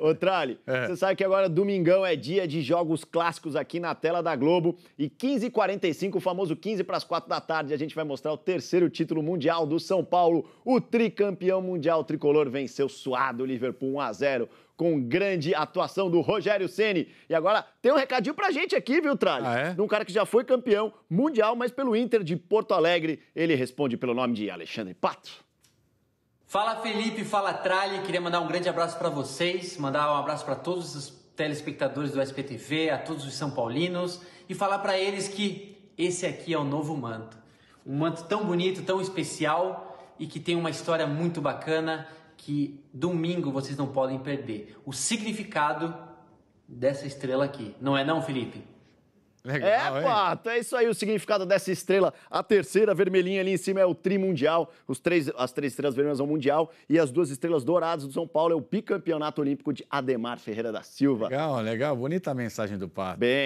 Ô, Trali, é. você sabe que agora domingão é dia de jogos clássicos aqui na tela da Globo. E 15h45, o famoso 15 para as 4 da tarde, a gente vai mostrar o terceiro título mundial do São Paulo. O tricampeão mundial tricolor venceu suado o Liverpool 1 a 0 com grande atuação do Rogério Ceni. E agora tem um recadinho pra gente aqui, viu, Trali? Ah, é? De um cara que já foi campeão mundial, mas pelo Inter de Porto Alegre. Ele responde pelo nome de Alexandre Pato. Fala Felipe, fala Tralhe, queria mandar um grande abraço para vocês, mandar um abraço para todos os telespectadores do SPTV, a todos os são paulinos e falar para eles que esse aqui é o novo manto. Um manto tão bonito, tão especial e que tem uma história muito bacana que domingo vocês não podem perder. O significado dessa estrela aqui. Não é não, Felipe? Legal, é, Pato, então é isso aí o significado dessa estrela. A terceira vermelhinha ali em cima é o trimundial. Os três, as três estrelas vermelhas são é o mundial e as duas estrelas douradas do São Paulo é o bicampeonato olímpico de Ademar Ferreira da Silva. Legal, legal. Bonita a mensagem do Pato. Bem